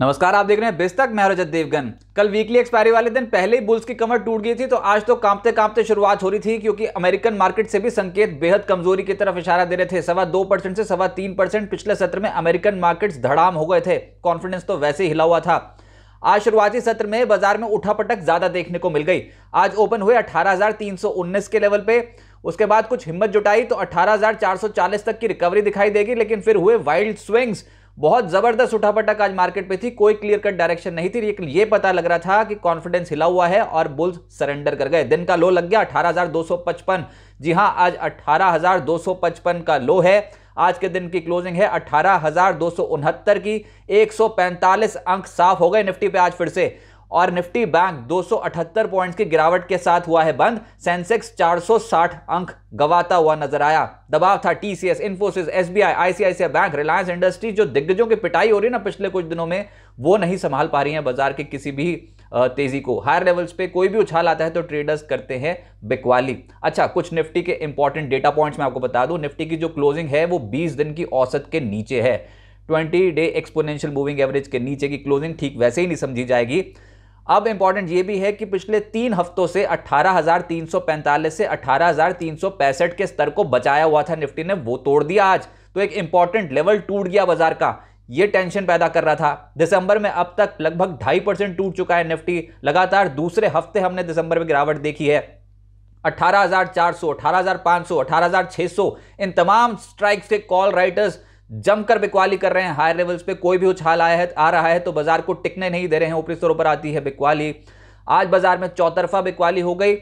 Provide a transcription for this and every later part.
नमस्कार आप देख रहे हैं बेस्तक मैं रजत देवगन कल वीकली एक्सपायरी वाले दिन पहले ही बुल्स की कमर टूट गई थी तो आज तो कांपते कांपते शुरुआत हो रही थी क्योंकि अमेरिकन मार्केट से भी संकेत बेहद कमजोरी की तरफ इशारा दे रहे थे सवा दो परसेंट से सवा तीन परसेंट पिछले सत्र में अमेरिकन मार्केट्स धड़ाम हो गए थे कॉन्फिडेंस तो वैसे ही हिला हुआ था आज शुरुआती सत्र में बाजार में उठापटक ज्यादा देखने को मिल गई आज ओपन हुए अठारह के लेवल पे उसके बाद कुछ हिम्मत जुटाई तो अठारह तक की रिकवरी दिखाई देगी लेकिन फिर हुए वाइल्ड स्विंग्स बहुत जबरदस्त उठापटक आज मार्केट पे थी कोई क्लियर कट डायरेक्शन नहीं थी लेकिन ये पता लग रहा था कि कॉन्फिडेंस हिला हुआ है और बुल्स सरेंडर कर गए दिन का लो लग गया 18,255 जी हां आज 18,255 का लो है आज के दिन की क्लोजिंग है अठारह की 145 अंक साफ हो गए निफ्टी पे आज फिर से और निफ्टी बैंक 278 पॉइंट्स की गिरावट के साथ हुआ है बंद सेंसेक्स 460 अंक गवाता हुआ नजर आया दबाव था TCS Infosys SBI ICICI bank Reliance industries जो दिग्गजों की पिटाई हो रही है ना पिछले कुछ दिनों में वो नहीं संभाल पा रही है बाजार के किसी भी तेजी को हायर लेवल्स पे कोई भी उछाल आता है तो ट्रेडर्स करते हैं बिकवाली अच्छा कुछ निफ्टी के इंपॉर्टेंट डेटा पॉइंट्स मैं आपको बता दूं निफ्टी की जो क्लोजिंग है वो 20 दिन की औसत के नीचे है 20 डे एक्सपोनेंशियल मूविंग एवरेज के नीचे की क्लोजिंग ठीक वैसे ही नहीं समझी जाएगी अब इंपॉर्टेंट ये भी है कि पिछले तीन हफ्तों से 18,345 से 18,365 के स्तर को बचाया हुआ था निफ्टी ने वो तोड़ दिया आज तो एक इंपॉर्टेंट लेवल टूट गया बाजार का ये टेंशन पैदा कर रहा था दिसंबर में अब तक लगभग ढाई परसेंट टूट चुका है निफ्टी लगातार दूसरे हफ्ते हमने दिसंबर में गिरावट देखी है 18,400, 18,500, 18,600 इन तमाम स्ट्राइक्स के कॉल राइटर्स जमकर बिकवाली कर रहे हैं हायर लेवल्स पे कोई भी उछाल आया है आ रहा है तो बाजार को टिकने नहीं दे रहे हैं ऊपरी स्तरों पर आती है बिकवाली आज बाजार में चौतरफा बिकवाली हो गई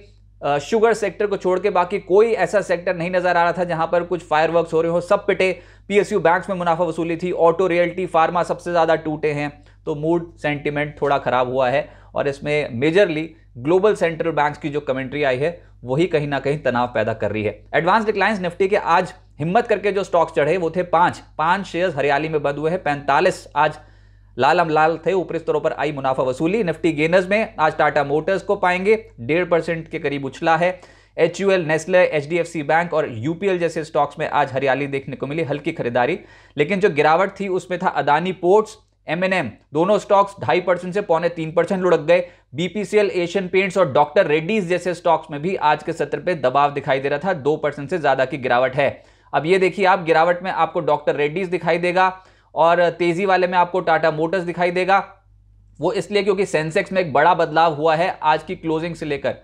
शुगर सेक्टर को छोड़ के बाकी कोई ऐसा सेक्टर नहीं नजर आ रहा था जहां पर कुछ फायर हो रहे हो सब पिटे पीएसयू बैंक्स में मुनाफा वसूली थी ऑटो रियल्टी फार्मा सबसे ज़्यादा टूटे हैं तो मूड सेंटिमेंट थोड़ा ख़राब हुआ है और इसमें मेजरली ग्लोबल सेंट्रल बैंक्स की जो कमेंट्री आई है वही कहीं ना कहीं तनाव पैदा कर रही है एडवांस डिक्लाइंस निफ्टी के आज हिम्मत करके जो स्टॉक्स चढ़े वो थे पांच पांच शेयर्स हरियाली में बंद हुए हैं पैंतालीस आज लाल हम लाल थे ऊपरी स्तरों पर आई मुनाफा वसूली निफ्टी गेनर्स में आज टाटा मोटर्स को पाएंगे डेढ़ परसेंट के करीब उछला है H U L Nestle H D F C bank और यूपीएल जैसे स्टॉक्स में आज हरियाली देखने को मिली हल्की खरीदारी लेकिन जो गिरावट थी उसमें था Adani ports M N M दोनों स्टॉक्स ढाई परसेंट से पौने तीन परसेंट लुढ़क गए बीपीसीएल एशियन पेंट्स और डॉक्टर रेड्डीज जैसे स्टॉक्स में भी आज के सत्र पे दबाव दिखाई दे रहा था दो परसेंट से ज्यादा की गिरावट है अब ये देखिए आप गिरावट में आपको डॉक्टर रेड्डीज दिखाई देगा और तेजी वाले में आपको टाटा मोटर्स दिखाई देगा वो इसलिए क्योंकि सेंसेक्स में एक बड़ा बदलाव हुआ है आज की क्लोजिंग से लेकर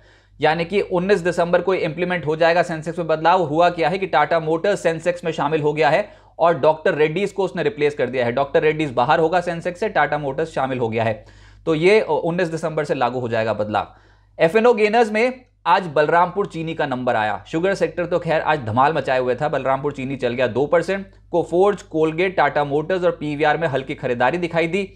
यानी कि 19 दिसंबर को इंप्लीमेंट हो जाएगा सेंसेक्स में बदलाव हुआ क्या है कि टाटा मोटर्स सेंसेक्स में शामिल हो गया है और डॉक्टर रेड्डीज को उसने रिप्लेस कर दिया है डॉक्टर रेड्डीज बाहर होगा सेंसेक्स से टाटा मोटर्स शामिल हो गया है तो ये 19 दिसंबर से लागू हो जाएगा बदलाव एफ गेनर्स में आज बलरामपुर चीनी का नंबर आया शुगर सेक्टर तो खैर आज धमाल मचाए हुए था बलरामपुर चीनी चल गया दो percent Coforge Colgate Tata motors और पीवीआर में हल्की खरीदारी दिखाई दी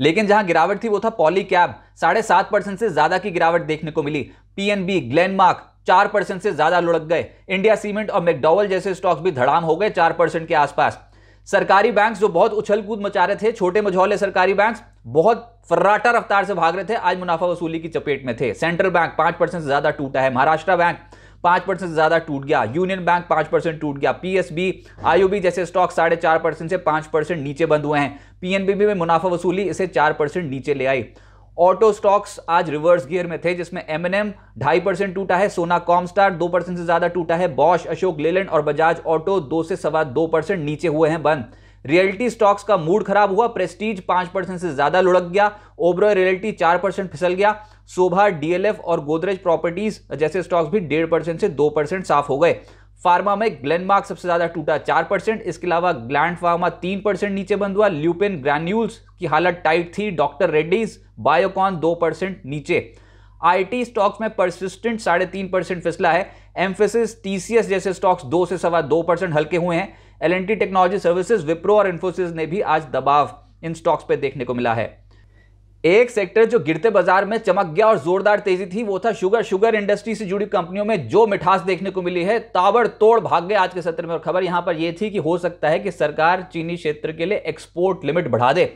लेकिन जहां गिरावट थी वो था पॉली कैब साढ़े सात परसेंट से ज्यादा की गिरावट देखने को मिली पीएनबी ग्लेनमार्क चार परसेंट से ज्यादा लुढ़क गए इंडिया सीमेंट और मैकडोवल जैसे स्टॉक्स भी धड़ाम हो गए चार परसेंट के आसपास सरकारी बैंक जो बहुत उछल कूद मचा रहे थे छोटे मझौले सरकारी बैंक बहुत फर्राटा रफ्तार से भाग रहे थे आज मुनाफा वसूली की चपेट में थे सेंट्रल बैंक पांच परसेंट से ज्यादा टूटा है महाराष्ट्र बैंक पांच परसेंट से ज्यादा टूट गया यूनियन बैंक पांच परसेंट टूट गया पीएसबी आईओबी जैसे स्टॉक साढ़े चार परसेंट से पांच परसेंट नीचे बंद हुए हैं पीएनबी में मुनाफा वसूली इसे चार परसेंट नीचे ले आई ऑटो स्टॉक्स आज रिवर्स गियर में थे जिसमें एम एन एम ढाई परसेंट टूटा है सोना कॉमस्टार दो परसेंट से ज्यादा टूटा है बॉश अशोक लेलैंड और बजाज ऑटो दो से सवा दो परसेंट नीचे हुए हैं बंद रियल्टी स्टॉक्स का मूड खराब हुआ प्रेस्टीज पांच परसेंट से ज्यादा लुढ़क गया ओबरा रियल्टी चार परसेंट फिसल गया शोभा डीएलएफ और गोदरेज प्रॉपर्टीज जैसे स्टॉक्स भी डेढ़ परसेंट से दो परसेंट साफ हो गए फार्मा में ग्लेनमार्क सबसे ज्यादा टूटा चार परसेंट इसके अलावा ग्लैंड फार्मा तीन परसेंट नीचे बंद हुआ ल्यूपिन ग्रैन्यूल्स की हालत टाइट थी डॉक्टर रेड्डीज बायोकॉन दो परसेंट नीचे आईटी स्टॉक्स में परसिस्टेंट साढ़े तीन परसेंट फिसला है एम्फेसिस टीसीएस जैसे स्टॉक्स दो से सवा दो परसेंट हल्के हुए हैं एल टेक्नोलॉजी सर्विसेज विप्रो और इन्फोसिस ने भी आज दबाव इन स्टॉक्स पर देखने को मिला है एक सेक्टर जो गिरते बाजार में चमक गया और जोरदार तेजी थी वो था शुगर शुगर इंडस्ट्री से जुड़ी कंपनियों में जो मिठास देखने को मिली है ताबड़तोड़ भाग गए आज के सत्र में और खबर यहां पर यह थी कि हो सकता है कि सरकार चीनी क्षेत्र के लिए एक्सपोर्ट लिमिट बढ़ा दे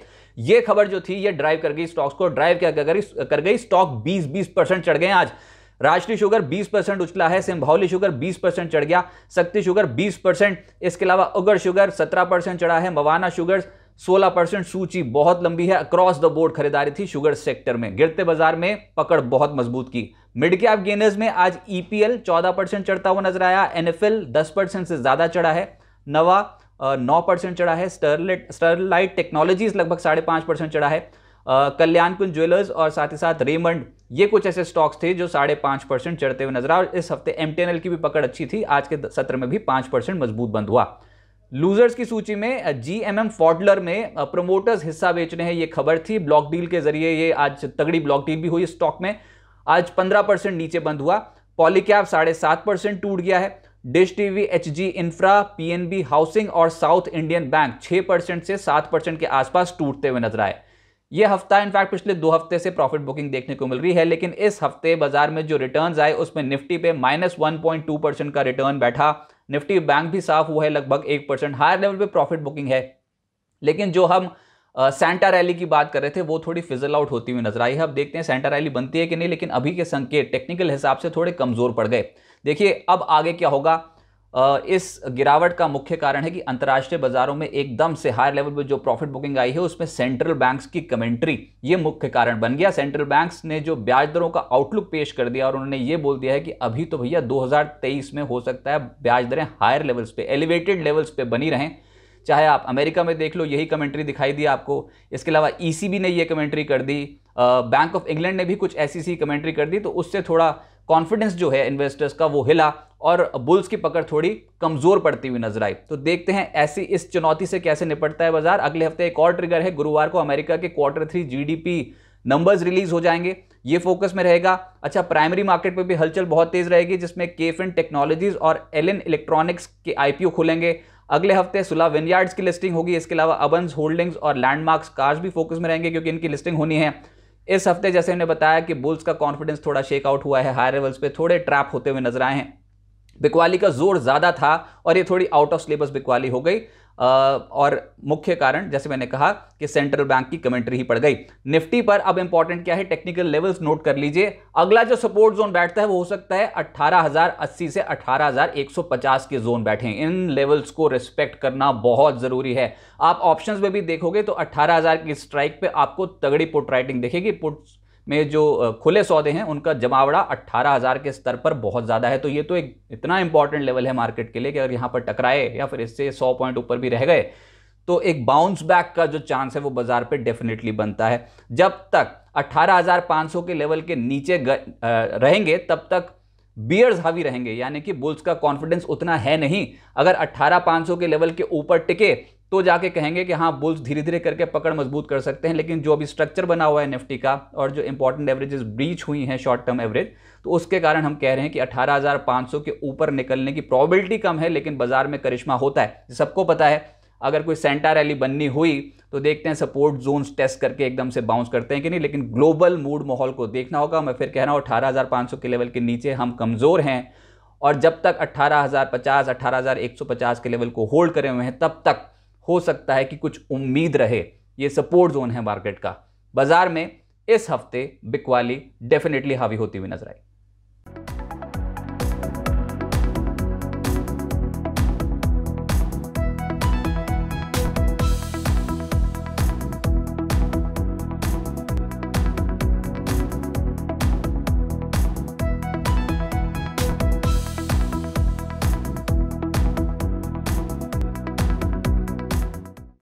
ये खबर जो थी ये ड्राइव कर गई स्टॉक्स को ड्राइव क्या कर गई स्टॉक बीस बीस परसेंट चढ़ गए आज राष्ट्रीय शुगर 20 परसेंट उछला है सिंभौली शुगर 20 परसेंट चढ़ गया शक्ति शुगर 20 परसेंट इसके अलावा उगर शुगर 17 परसेंट चढ़ा है मवाना शुगर 16 परसेंट सूची बहुत लंबी है अक्रॉस द बोर्ड खरीदारी थी शुगर सेक्टर में गिरते बाजार में पकड़ बहुत मजबूत की मिड कैप गेनर्स में आज ईपीएल e चौदह परसेंट चढ़ता हुआ नजर आया एनएफएल दस परसेंट से ज्यादा चढ़ा है नवा नौ परसेंट चढ़ा है स्टरलाइट टेक्नोलॉजीज लगभग साढ़े परसेंट चढ़ा है कल्याणकुंज ज्वेलर्स और साथ ही साथ रेमंड ये कुछ ऐसे स्टॉक्स थे जो साढ़े पाँच परसेंट चढ़ते हुए नजर आ इस हफ्ते एम की भी पकड़ अच्छी थी आज के सत्र में भी पाँच परसेंट मजबूत बंद हुआ लूजर्स की सूची में जी एम एम फॉडलर में प्रमोटर्स हिस्सा बेचने हैं ये खबर थी ब्लॉक डील के जरिए ये आज तगड़ी ब्लॉक डील भी हुई स्टॉक में आज पंद्रह परसेंट नीचे बंद हुआ पॉलीकैप साढ़े सात परसेंट टूट गया है Dish TV H G infra P housing और साउथ इंडियन बैंक छः परसेंट से सात परसेंट के आसपास टूटते हुए नजर आए ये हफ्ता इनफैक्ट पिछले दो हफ्ते से प्रॉफिट बुकिंग देखने को मिल रही है लेकिन इस हफ्ते बाजार में जो रिटर्न आए उसमें निफ्टी पे minus one point two percent का रिटर्न बैठा निफ्टी बैंक भी साफ हुआ है लगभग एक परसेंट हायर लेवल पे प्रॉफिट बुकिंग है लेकिन जो हम सेंटा रैली की बात कर रहे थे वो थोड़ी फिजल आउट होती हुई नजर आई है अब देखते हैं सेंटा रैली बनती है कि नहीं लेकिन अभी के संकेत टेक्निकल हिसाब से थोड़े कमज़ोर पड़ गए देखिए अब आगे क्या होगा इस गिरावट का मुख्य कारण है कि अंतर्राष्ट्रीय बाजारों में एकदम से हायर लेवल पर जो प्रॉफिट बुकिंग आई है उसमें सेंट्रल बैंक्स की कमेंट्री ये मुख्य कारण बन गया सेंट्रल बैंक्स ने जो ब्याज दरों का आउटलुक पेश कर दिया और उन्होंने ये बोल दिया है कि अभी तो भैया 2023 में हो सकता है ब्याज दरें हायर लेवल्स पे एलिवेटेड लेवल्स पे बनी रहें चाहे आप अमेरिका में देख लो यही कमेंट्री दिखाई दी आपको इसके अलावा ई e ने ये कमेंट्री कर दी बैंक ऑफ इंग्लैंड ने भी कुछ ऐसी सी कमेंट्री कर दी तो उससे थोड़ा कॉन्फिडेंस जो है इन्वेस्टर्स का वो हिला और बुल्स की पकड़ थोड़ी कमज़ोर पड़ती हुई नजर आई तो देखते हैं ऐसी इस चुनौती से कैसे निपटता है बाजार अगले हफ्ते एक और ट्रिगर है गुरुवार को अमेरिका के quarter three GDP numbers release हो जाएंगे ये फोकस में रहेगा अच्छा प्राइमरी मार्केट पे भी हलचल बहुत तेज रहेगी जिसमें केफिन टेक्नोलॉजीज और एलन इलेक्ट्रॉनिक्स के आईपीओ खुलेंगे अगले हफ्ते सुला विनयार्ड्स की लिस्टिंग होगी इसके अलावा अबंस होल्डिंग्स और लैंडमार्क्स कार्स भी फोकस में रहेंगे क्योंकि इनकी लिस्टिंग होनी है इस हफ्ते जैसे हमने बताया कि बुल्स का कॉन्फिडेंस थोड़ा शेक आउट हुआ है हायर लेवल्स पे थोड़े ट्रैप होते हुए नजर आए हैं बिकवाली का जोर ज़्यादा था और ये थोड़ी आउट ऑफ सिलेबस बिकवाली हो गई और मुख्य कारण जैसे मैंने कहा कि सेंट्रल बैंक की कमेंट्री ही पड़ गई निफ्टी पर अब इंपॉर्टेंट क्या है टेक्निकल लेवल्स नोट कर लीजिए अगला जो सपोर्ट जोन बैठता है वो हो सकता है 18,080 से 18,150 के जोन बैठे इन लेवल्स को रिस्पेक्ट करना बहुत ज़रूरी है आप ऑप्शन में भी देखोगे तो 18,000 की स्ट्राइक पे आपको तगड़ी पुट राइटिंग देखेगी पुट में जो खुले सौदे हैं उनका जमावड़ा अट्ठारह हज़ार के स्तर पर बहुत ज़्यादा है तो ये तो एक इतना इंपॉर्टेंट लेवल है मार्केट के लिए कि अगर यहाँ पर टकराए या फिर इससे सौ पॉइंट ऊपर भी रह गए तो एक बाउंस बैक का जो चांस है वो बाजार पे डेफिनेटली बनता है जब तक 18,500 के लेवल के नीचे रहेंगे तब तक बियर्स हावी रहेंगे यानी कि बुल्स का कॉन्फिडेंस उतना है नहीं अगर 18,500 के लेवल के ऊपर टिके तो जाके कहेंगे कि हाँ बुल्स धीरे धीरे करके पकड़ मजबूत कर सकते हैं लेकिन जो अभी स्ट्रक्चर बना हुआ है निफ्टी का और जो इंपॉर्टेंट एवरेजेस ब्रीच हुई हैं शॉर्ट टर्म एवरेज तो उसके कारण हम कह रहे हैं कि 18,500 के ऊपर निकलने की प्रॉबिलिटी कम है लेकिन बाजार में करिश्मा होता है सबको पता है अगर कोई सेंटा रैली बननी हुई तो देखते हैं सपोर्ट जोन्स टेस्ट करके एकदम से बाउंस करते हैं कि नहीं लेकिन ग्लोबल मूड माहौल को देखना होगा मैं फिर कह रहा हूँ अठारह के लेवल के नीचे हम कमज़ोर हैं और जब तक 18,050, 18,150 के लेवल को होल्ड करे हुए हैं तब तक हो सकता है कि कुछ उम्मीद रहे ये सपोर्ट जोन है मार्केट का बाजार में इस हफ्ते बिकवाली डेफिनेटली हावी होती हुई नजर आई